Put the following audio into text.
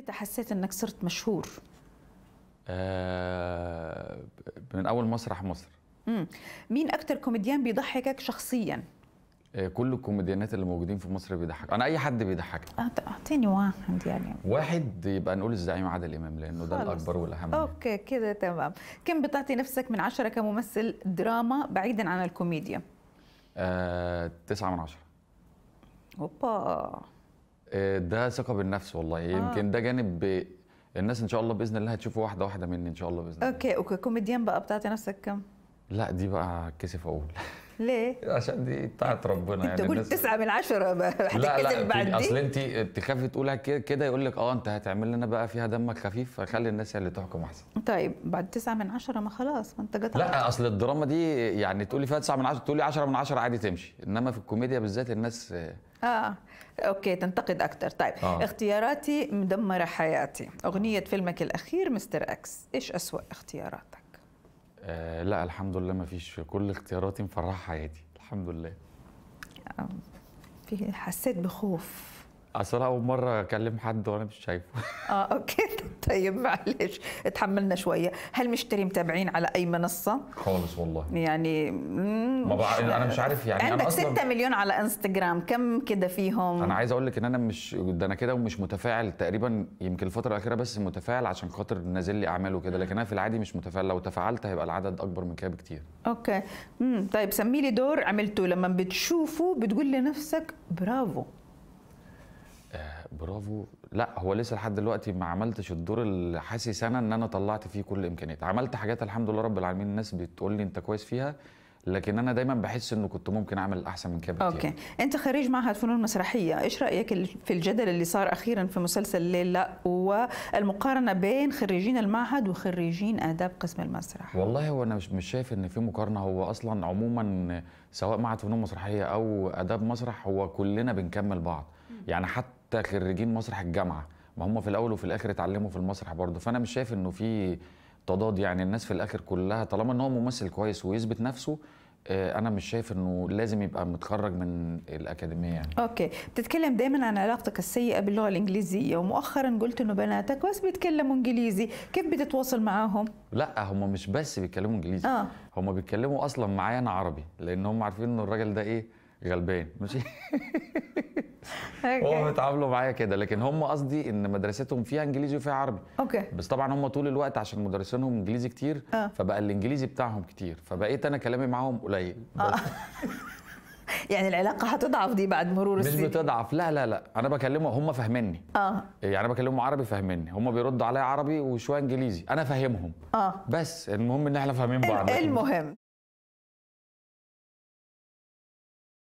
متى حسيت انك صرت مشهور؟ آه من اول مسرح مصر مم. مين اكتر كوميديان بيضحكك شخصيا؟ آه كل الكوميديانات اللي موجودين في مصر بيضحك انا اي حد بيضحكني اعطيني واحد يعني واحد يبقى نقول الزعيم عادل امام لانه ده الاكبر والاهم اوكي كده تمام كم بتعطي نفسك من عشرة كممثل دراما بعيدا عن الكوميديا؟ آه تسعة من عشرة اوبا ده ثقه بالنفس والله يمكن آه. ده جانب الناس ان شاء الله باذن الله هتشوفه واحده واحده مني ان شاء الله باذن الله اوكي وككوميديان بقى بتعطي نفسك كم؟ لا دي بقى كسف اقول ليه؟ عشان دي بتاعت ربنا يعني تقول تسعة من عشرة لا بعد دي اصل انت تخافي تقولها كده يقول لك اه انت هتعمل لنا بقى فيها دمك خفيف فخلي الناس هي اللي تحكم احسن طيب بعد تسعة من عشرة ما خلاص ما انت جت لا اصل الدراما دي يعني تقولي فيها تسعة من عشرة تقولي عشرة من عشرة عادي تمشي انما في الكوميديا بالذات الناس اه اوكي تنتقد اكثر طيب آه. اختياراتي مدمره حياتي اغنيه فيلمك الاخير مستر اكس ايش اسوا اختياراتك لا الحمد لله ما فيش كل اختياراتي مفرحه حياتي الحمد لله في حسيت بخوف اصل اول مره اكلم حد وانا مش شايفه اه اوكي طيب معلش اتحملنا شويه هل مشتري متابعين على اي منصه خالص والله يعني ما بع... انا مش عارف يعني عندك أنا 6 مليون على انستغرام كم كده فيهم انا عايز اقول لك ان انا مش ده انا كده ومش متفاعل تقريبا يمكن الفتره الاخيره بس متفاعل عشان خاطر نازل لي اعمال وكده لكن انا في العادي مش متفاعل لو تفاعلت هيبقى العدد اكبر من كده بكتير اوكي امم طيب سمي لي دور عملته لما بتشوفه بتقول لنفسك برافو آه برافو لا هو لسه لحد دلوقتي ما عملتش الدور اللي حاسس انا ان انا طلعت فيه كل الامكانيات عملت حاجات الحمد لله رب العالمين الناس بتقول لي انت كويس فيها لكن انا دايما بحس انه كنت ممكن اعمل احسن من كده بكتير اوكي يعني. انت خريج معهد فنون مسرحيه ايش رايك في الجدل اللي صار اخيرا في مسلسل ليلى والمقارنه بين خريجين المعهد وخريجين اداب قسم المسرح والله هو انا مش شايف ان في مقارنه هو اصلا عموما سواء معهد فنون مسرحيه او اداب مسرح هو كلنا بنكمل بعض يعني حتى خريجين مسرح الجامعه ما هم في الاول وفي الاخر اتعلموا في المسرح برضه فانا مش شايف انه في تضاد يعني الناس في الاخر كلها طالما ان هو ممثل كويس ويثبت نفسه آه، انا مش شايف انه لازم يبقى متخرج من الاكاديميه يعني. اوكي بتتكلم دايما عن علاقتك السيئه باللغه الانجليزيه ومؤخرا قلت انه بناتك بس بيتكلموا انجليزي كيف بتتواصل معاهم لا هم مش بس بيتكلموا انجليزي آه. هم بيتكلموا اصلا معايا انا عربي لان هم عارفين ان الراجل ده ايه غلبان ماشي هو بيتعاملوا معايا كده لكن هم قصدي ان مدرستهم فيها انجليزي وفيها عربي اوكي بس طبعا هم طول الوقت عشان مدرسينهم انجليزي كتير آه. فبقى الانجليزي بتاعهم كتير فبقيت انا كلامي معاهم قليل آه. يعني العلاقه هتضعف دي بعد مرور السنين مش بتضعف لا لا لا انا بكلمه هم فاهميني اه يعني انا بكلمهم عربي فاهميني هم بيردوا عليا عربي وشويه انجليزي انا فاهمهم اه بس المهم ان احنا فاهمين بعض المهم